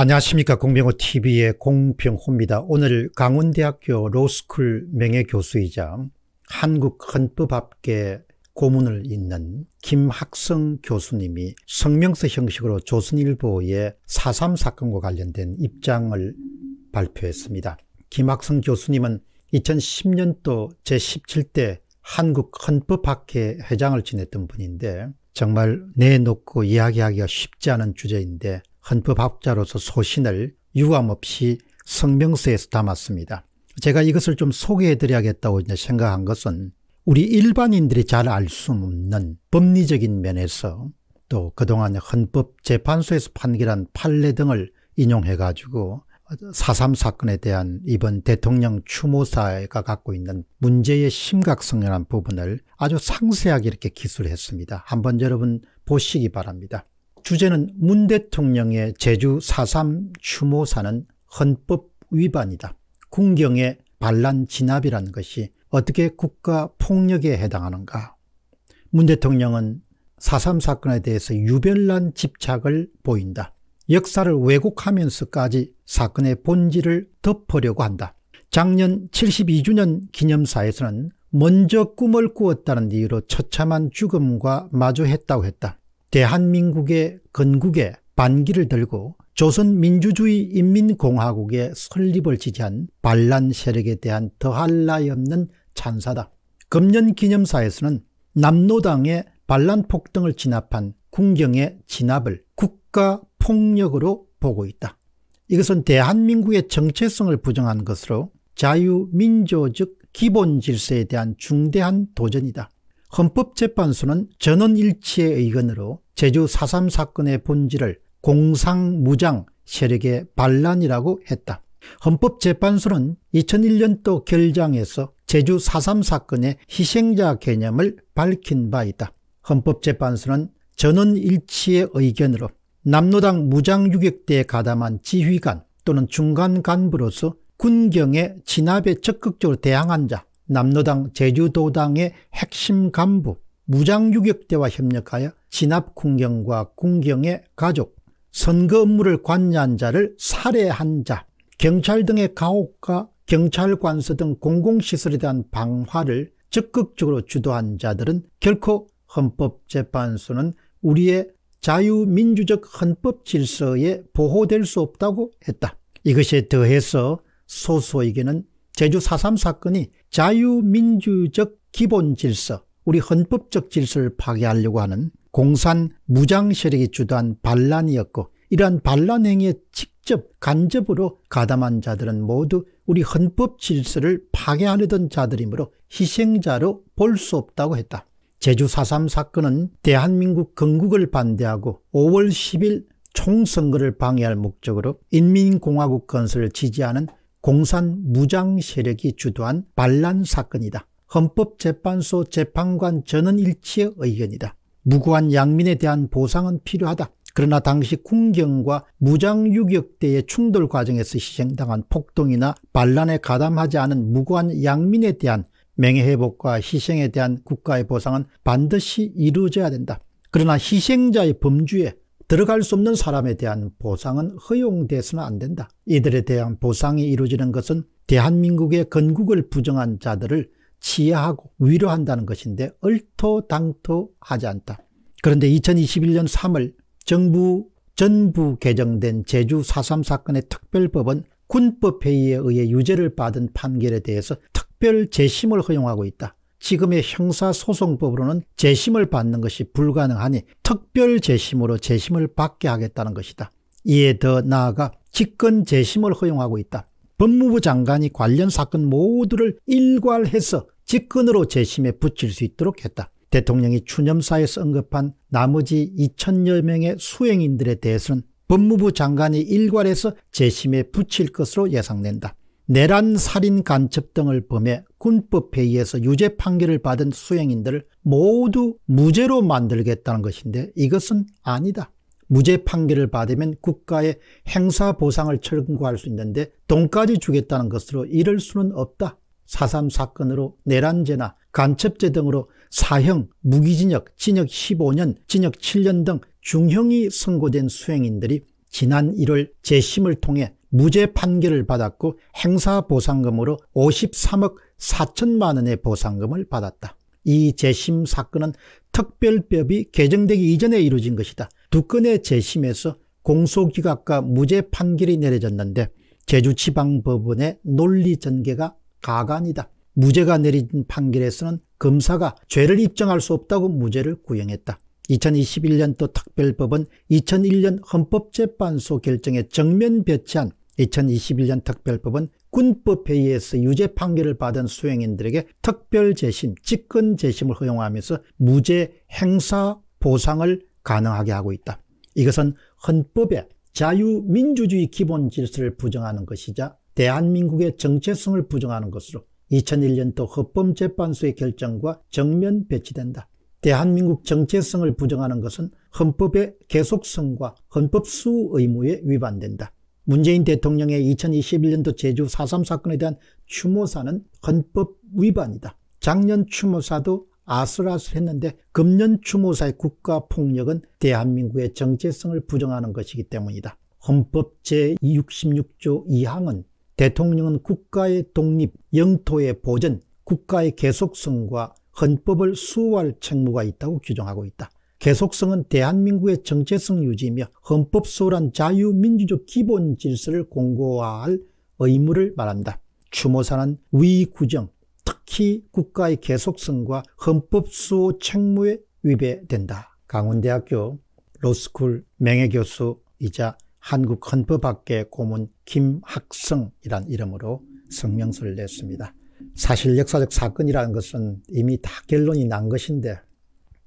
안녕하십니까 공병호TV의 공병호입니다. 오늘 강원대학교 로스쿨 명예교수이자 한국헌법학계 고문을 잇는 김학성 교수님이 성명서 형식으로 조선일보의 4.3 사건과 관련된 입장을 발표했습니다. 김학성 교수님은 2010년도 제17대 한국헌법학회 회장을 지냈던 분인데 정말 내놓고 이야기하기가 쉽지 않은 주제인데 헌법학자로서 소신을 유감없이 성명서에서 담았습니다. 제가 이것을 좀 소개해드려야겠다고 생각한 것은 우리 일반인들이 잘 알 수 없는 법리적인 면에서 또 그동안 헌법재판소에서 판결한 판례 등을 인용해가지고 4.3 사건에 대한 이번 대통령 추모사가 갖고 있는 문제의 심각성이라는 부분을 아주 상세하게 이렇게 기술했습니다. 한번 여러분 보시기 바랍니다. 주제는 문 대통령의 제주 4.3 추모사는 헌법 위반이다. 군경의 반란 진압이라는 것이 어떻게 국가 폭력에 해당하는가. 문 대통령은 4.3 사건에 대해서 유별난 집착을 보인다. 역사를 왜곡하면서까지 사건의 본질을 덮으려고 한다. 작년 72주년 기념사에서는 먼저 꿈을 꾸었다는 이유로 처참한 죽음과 마주했다고 했다. 대한민국의 건국에 반기를 들고 조선민주주의 인민공화국의 설립을 지지한 반란 세력에 대한 더할 나위 없는 찬사다. 금년기념사에서는 남노당의 반란 폭등을 진압한 군경의 진압을 국가 폭력으로 보고 있다. 이것은 대한민국의 정체성을 부정한 것으로 자유민주적 기본 질서에 대한 중대한 도전이다. 헌법재판소는 전원일치의 의견으로 제주 4.3 사건의 본질을 공상무장 세력의 반란이라고 했다. 헌법재판소는 2001년도 결장에서 제주 4.3 사건의 희생자 개념을 밝힌 바 있다. 헌법재판소는 전원일치의 의견으로 남노당 무장유격대에 가담한 지휘관 또는 중간 간부로서 군경의 진압에 적극적으로 대항한 자 남로당 제주도당의 핵심 간부 무장유격대와 협력하여 진압군경과 군경의 가족, 선거 업무를 관여한 자를 살해한 자, 경찰 등의 가혹과 경찰 관서 등 공공시설에 대한 방화를 적극적으로 주도한 자들은 결코 헌법재판소는 우리의 자유민주적 헌법 질서에 보호될 수 없다고 했다. 이것에 더해서 소소에게는 제주 4.3 사건이 자유민주적 기본 질서, 우리 헌법적 질서를 파괴하려고 하는 공산 무장 세력이 주도한 반란이었고 이러한 반란 행위에 직접 간접으로 가담한 자들은 모두 우리 헌법 질서를 파괴하려던 자들이므로 희생자로 볼 수 없다고 했다. 제주 4.3 사건은 대한민국 건국을 반대하고 5월 10일 총선거를 방해할 목적으로 인민공화국 건설을 지지하는 공산 무장 세력이 주도한 반란 사건이다. 헌법재판소 재판관 전원 일치의 의견이다. 무고한 양민에 대한 보상은 필요하다. 그러나 당시 군경과 무장유격대의 충돌 과정에서 희생당한 폭동이나 반란에 가담하지 않은 무고한 양민에 대한 명예회복과 희생에 대한 국가의 보상은 반드시 이루어져야 된다. 그러나 희생자의 범주에 들어갈 수 없는 사람에 대한 보상은 허용돼서는 안 된다. 이들에 대한 보상이 이루어지는 것은 대한민국의 건국을 부정한 자들을 치하하고 위로한다는 것인데 얼토당토 하지 않다. 그런데 2021년 3월 정부 전부 개정된 제주 4.3 사건의 특별법은 군법회의에 의해 유죄를 받은 판결에 대해서 특별 재심을 허용하고 있다. 지금의 형사소송법으로는 재심을 받는 것이 불가능하니 특별 재심으로 재심을 받게 하겠다는 것이다. 이에 더 나아가 직권 재심을 허용하고 있다. 법무부 장관이 관련 사건 모두를 일괄해서 직권으로 재심에 붙일 수 있도록 했다. 대통령이 추념사에서 언급한 나머지 2천여 명의 수행인들에 대해서는 법무부 장관이 일괄해서 재심에 붙일 것으로 예상된다. 내란, 살인, 간첩 등을 범해 군법회의에서 유죄 판결을 받은 수행인들을 모두 무죄로 만들겠다는 것인데 이것은 아니다. 무죄 판결을 받으면 국가에 행사 보상을 청구할 수 있는데 돈까지 주겠다는 것으로 이럴 수는 없다. 사삼 사건으로 내란죄나 간첩죄 등으로 사형, 무기징역, 징역 15년, 징역 7년 등 중형이 선고된 수행인들이 지난 1월 재심을 통해 무죄 판결을 받았고 행사보상금으로 53억 4천만 원의 보상금을 받았다. 이 재심 사건은 특별법이 개정되기 이전에 이루어진 것이다. 두 건의 재심에서 공소기각과 무죄 판결이 내려졌는데 제주지방법원의 논리 전개가 가관이다. 무죄가 내린 판결에서는 검사가 죄를 입증할 수 없다고 무죄를 구형했다. 2021년도 특별법은 2001년 헌법재판소 결정에 정면 배치한 2021년 특별법은 군법회의에서 유죄 판결을 받은 수행인들에게 특별 재심, 직권 재심을 허용하면서 무죄 행사 보상을 가능하게 하고 있다. 이것은 헌법의 자유민주주의 기본 질서를 부정하는 것이자 대한민국의 정체성을 부정하는 것으로 2001년도 헌법재판소의 결정과 정면 배치된다. 대한민국 정체성을 부정하는 것은 헌법의 계속성과 헌법 수의무에 위반된다. 문재인 대통령의 2021년도 제주 4.3 사건에 대한 추모사는 헌법 위반이다. 작년 추모사도 아슬아슬했는데 금년 추모사의 국가폭력은 대한민국의 정체성을 부정하는 것이기 때문이다. 헌법 제66조 2항은 대통령은 국가의 독립, 영토의 보전, 국가의 계속성과 헌법을 수호할 책무가 있다고 규정하고 있다. 계속성은 대한민국의 정체성 유지이며 헌법 소란 자유민주적 기본 질서를 공고화할 의무를 말한다. 추모사는 위구정, 특히 국가의 계속성과 헌법 수호 책무에 위배된다. 강원대학교 로스쿨 명예교수이자 한국헌법학계 고문 김학성이란 이름으로 성명서를 냈습니다. 사실 역사적 사건이라는 것은 이미 다 결론이 난 것인데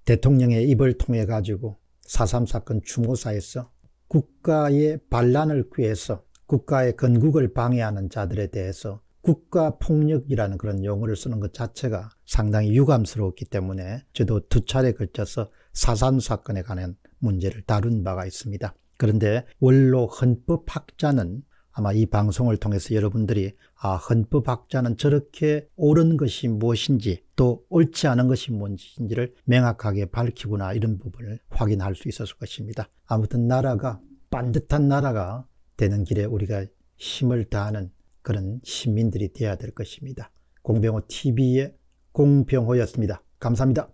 대통령의 입을 통해 가지고 4.3 사건 추모사에서 국가의 반란을 위해서 국가의 건국을 방해하는 자들에 대해서 국가폭력이라는 그런 용어를 쓰는 것 자체가 상당히 유감스러웠기 때문에 저도 두 차례 걸쳐서 사산 사건에 관한 문제를 다룬 바가 있습니다. 그런데 원로 헌법학자는 아마 이 방송을 통해서 여러분들이 아, 헌법학자는 저렇게 옳은 것이 무엇인지 또 옳지 않은 것이 무엇인지를 명확하게 밝히구나 이런 부분을 확인할 수 있었을 것입니다. 아무튼 나라가 반듯한 나라가 되는 길에 우리가 힘을 다하는 그런 시민들이 되어야 될 것입니다. 공병호 TV의 공병호였습니다. 감사합니다.